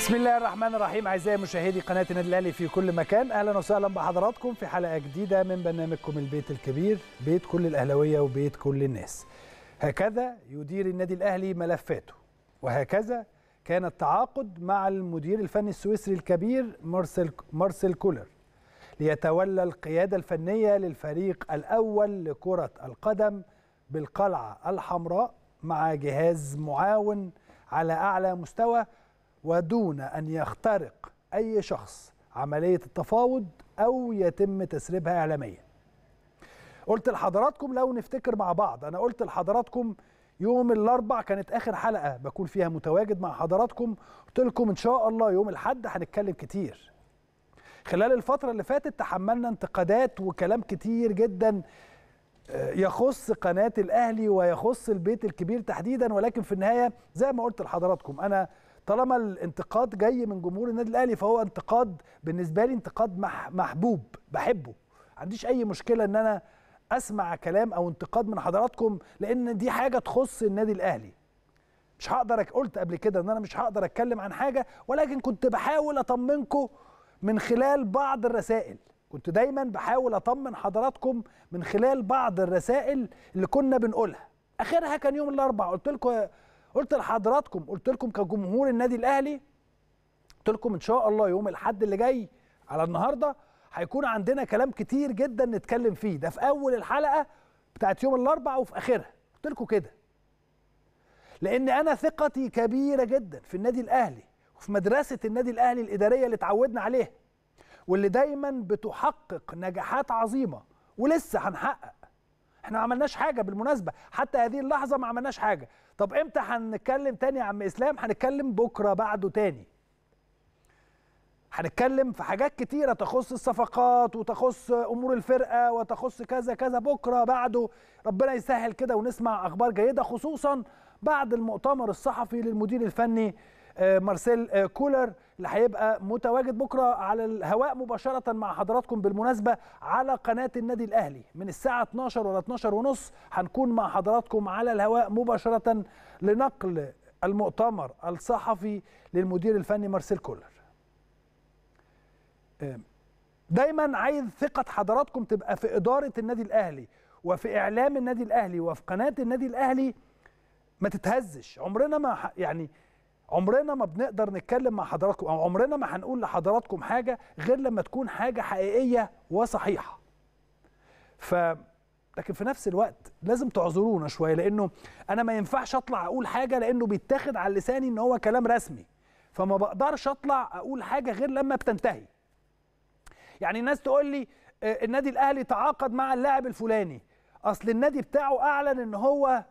بسم الله الرحمن الرحيم اعزائي مشاهدي قناه النادي الاهلي في كل مكان اهلا وسهلا بحضراتكم في حلقه جديده من برنامجكم البيت الكبير بيت كل الاهلاويه وبيت كل الناس هكذا يدير النادي الاهلي ملفاته وهكذا كان التعاقد مع المدير الفني السويسري الكبير مارسيل مارسيل كولر ليتولى القياده الفنيه للفريق الاول لكره القدم بالقلعه الحمراء مع جهاز معاون على اعلى مستوى ودون أن يخترق أي شخص عملية التفاوض أو يتم تسريبها إعلاميا قلت لحضراتكم لو نفتكر مع بعض أنا قلت لحضراتكم يوم الأربع كانت آخر حلقة بكون فيها متواجد مع حضراتكم قلت لكم إن شاء الله يوم الحد هنتكلم كتير خلال الفترة اللي فاتت تحملنا انتقادات وكلام كتير جدا آه، يخص قناة الأهلي ويخص البيت الكبير تحديدا ولكن في النهاية زي ما قلت لحضراتكم أنا طالما الانتقاد جاي من جمهور النادي الاهلي فهو انتقاد بالنسبه لي انتقاد محبوب بحبه ما عنديش اي مشكله ان انا اسمع كلام او انتقاد من حضراتكم لان دي حاجه تخص النادي الاهلي مش هقدر قلت قبل كده ان انا مش هقدر اتكلم عن حاجه ولكن كنت بحاول اطمنكم من خلال بعض الرسائل كنت دايما بحاول اطمن حضراتكم من خلال بعض الرسائل اللي كنا بنقولها اخرها كان يوم الاربعاء قلت لكم قلت لحضراتكم قلت لكم كجمهور النادي الاهلي قلت لكم ان شاء الله يوم الاحد اللي جاي على النهارده هيكون عندنا كلام كتير جدا نتكلم فيه ده في اول الحلقه بتاعت يوم الاربعاء وفي اخرها قلت لكم كده لان انا ثقتي كبيره جدا في النادي الاهلي وفي مدرسه النادي الاهلي الاداريه اللي اتعودنا عليها واللي دايما بتحقق نجاحات عظيمه ولسه هنحقق احنا ما عملناش حاجه بالمناسبه حتى هذه اللحظه ما عملناش حاجه طب امتى هنتكلم تاني يا عم اسلام هنتكلم بكره بعده تاني هنتكلم في حاجات كتيره تخص الصفقات وتخص امور الفرقه وتخص كذا كذا بكره بعده ربنا يسهل كده ونسمع اخبار جيده خصوصا بعد المؤتمر الصحفي للمدير الفني آه، مارسيل آه، كولر اللي هيبقى متواجد بكره على الهواء مباشره مع حضراتكم بالمناسبه على قناه النادي الاهلي من الساعه 12 ولا 12 ونص هنكون مع حضراتكم على الهواء مباشره لنقل المؤتمر الصحفي للمدير الفني مارسيل كولر آه، دايما عايز ثقه حضراتكم تبقى في اداره النادي الاهلي وفي اعلام النادي الاهلي وفي قناه النادي الاهلي ما تتهزش عمرنا ما يعني عمرنا ما بنقدر نتكلم مع حضراتكم او عمرنا ما هنقول لحضراتكم حاجه غير لما تكون حاجه حقيقيه وصحيحه ف لكن في نفس الوقت لازم تعذرونا شويه لانه انا ما ينفعش اطلع اقول حاجه لانه بيتاخد على لساني ان هو كلام رسمي فما بقدرش اطلع اقول حاجه غير لما بتنتهي يعني الناس تقول لي آه، النادي الاهلي تعاقد مع اللاعب الفلاني اصل النادي بتاعه اعلن ان هو آه،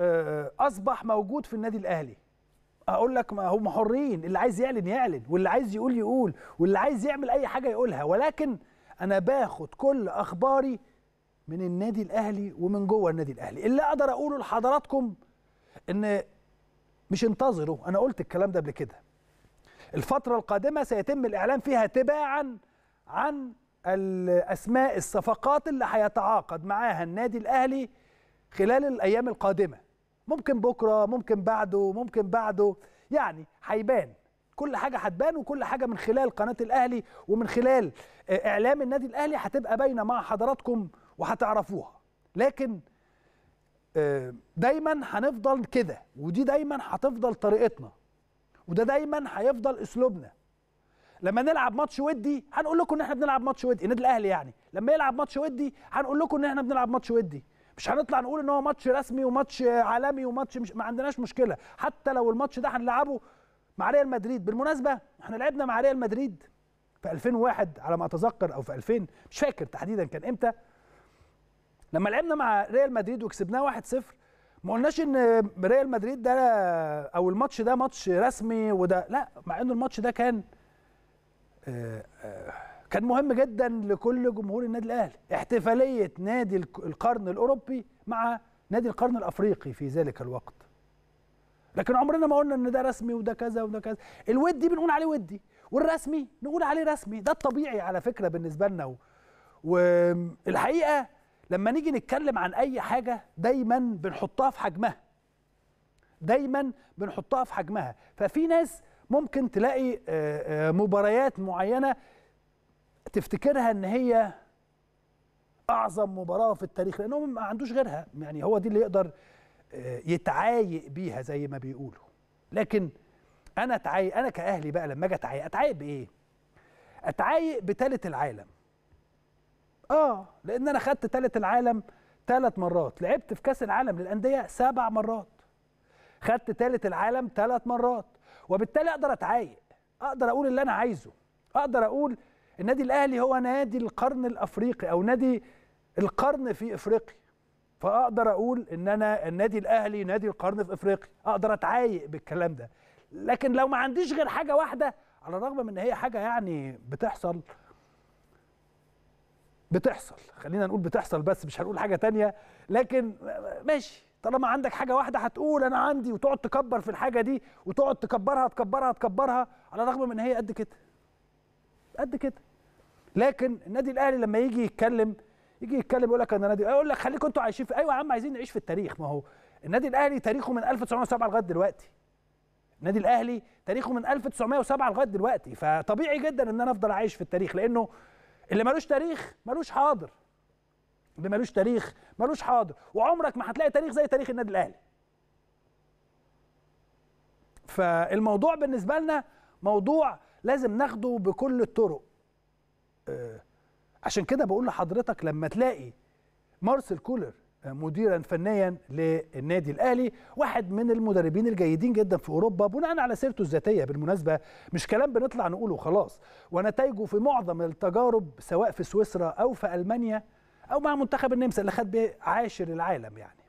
آه، اصبح موجود في النادي الاهلي اقول لك ما هم حرين اللي عايز يعلن يعلن واللي عايز يقول يقول واللي عايز يعمل اي حاجه يقولها ولكن انا باخد كل اخباري من النادي الاهلي ومن جوه النادي الاهلي اللي اقدر اقوله لحضراتكم ان مش انتظروا انا قلت الكلام ده قبل كده الفتره القادمه سيتم الاعلان فيها تباعا عن الاسماء الصفقات اللي هيتعاقد معاها النادي الاهلي خلال الايام القادمه ممكن بكره ممكن بعده ممكن بعده يعني هيبان كل حاجه هتبان وكل حاجه من خلال قناه الاهلي ومن خلال آه، اعلام النادي الاهلي هتبقى باينه مع حضراتكم وهتعرفوها لكن آه، دايما هنفضل كده ودي دايما هتفضل طريقتنا وده دايما هيفضل اسلوبنا لما نلعب ماتش ودي هنقول لكم ان احنا بنلعب ماتش ودي النادي الاهلي يعني لما يلعب ماتش ودي هنقول لكم ان احنا بنلعب ماتش ودي مش هنطلع نقول ان هو ماتش رسمي وماتش عالمي وماتش مش ما عندناش مشكله حتى لو الماتش ده هنلعبه مع ريال مدريد بالمناسبه احنا لعبنا مع ريال مدريد في 2001 على ما اتذكر او في 2000 مش فاكر تحديدا كان امتى لما لعبنا مع ريال مدريد وكسبناه 1-0 ما قلناش ان ريال مدريد ده او الماتش ده ماتش رسمي وده لا مع انه الماتش ده كان آه، آه، كان مهم جدا لكل جمهور النادي الاهلي احتفاليه نادي القرن الاوروبي مع نادي القرن الافريقي في ذلك الوقت لكن عمرنا ما قلنا ان ده رسمي وده كذا وده كذا الودي بنقول عليه ودي والرسمي نقول عليه رسمي ده الطبيعي على فكره بالنسبه لنا والحقيقه لما نيجي نتكلم عن اي حاجه دايما بنحطها في حجمها دايما بنحطها في حجمها ففي ناس ممكن تلاقي آه، آه، مباريات معينه تفتكرها ان هي اعظم مباراه في التاريخ لانه ما عندوش غيرها يعني هو دي اللي يقدر آه، يتعايق بيها زي ما بيقولوا لكن انا اتعايق انا كاهلي بقى لما اجي اتعايق اتعايق بايه اتعايق بثالث العالم اه لان انا خدت ثالث العالم ثلاث مرات لعبت في كاس العالم للانديه سبع مرات خدت ثالث العالم ثلاث مرات وبالتالي اقدر اتعايق اقدر اقول اللي انا عايزه اقدر اقول النادي الاهلي هو نادي القرن الافريقي او نادي القرن في افريقيا فاقدر اقول ان انا النادي الاهلي نادي القرن في افريقيا اقدر اتعايق بالكلام ده لكن لو ما عنديش غير حاجه واحده على الرغم من ان هي حاجه يعني بتحصل بتحصل خلينا نقول بتحصل بس مش هنقول حاجه تانية لكن ماشي طالما عندك حاجه واحده هتقول انا عندي وتقعد تكبر في الحاجه دي وتقعد تكبرها تكبرها تكبرها على الرغم من ان هي قد كده قد كده لكن النادي الاهلي لما يجي يتكلم يجي يتكلم يقول لك انا نادي يقول لك خليكم انتوا عايشين في ايوه يا عم عايزين نعيش في التاريخ ما هو النادي الاهلي تاريخه من 1907 لغايه دلوقتي النادي الاهلي تاريخه من 1907 لغايه دلوقتي فطبيعي جدا ان انا افضل عايش في التاريخ لانه اللي ملوش تاريخ ملوش حاضر اللي ملوش تاريخ ملوش حاضر وعمرك ما هتلاقي تاريخ زي تاريخ النادي الاهلي فالموضوع بالنسبه لنا موضوع لازم ناخده بكل الطرق آه، عشان كده بقول لحضرتك لما تلاقي مارسيل كولر آه، مديرا فنيا للنادي الاهلي واحد من المدربين الجيدين جدا في اوروبا بناء على سيرته الذاتيه بالمناسبه مش كلام بنطلع نقوله خلاص ونتائجه في معظم التجارب سواء في سويسرا او في المانيا او مع منتخب النمسا اللي خد بعاشر عاشر العالم يعني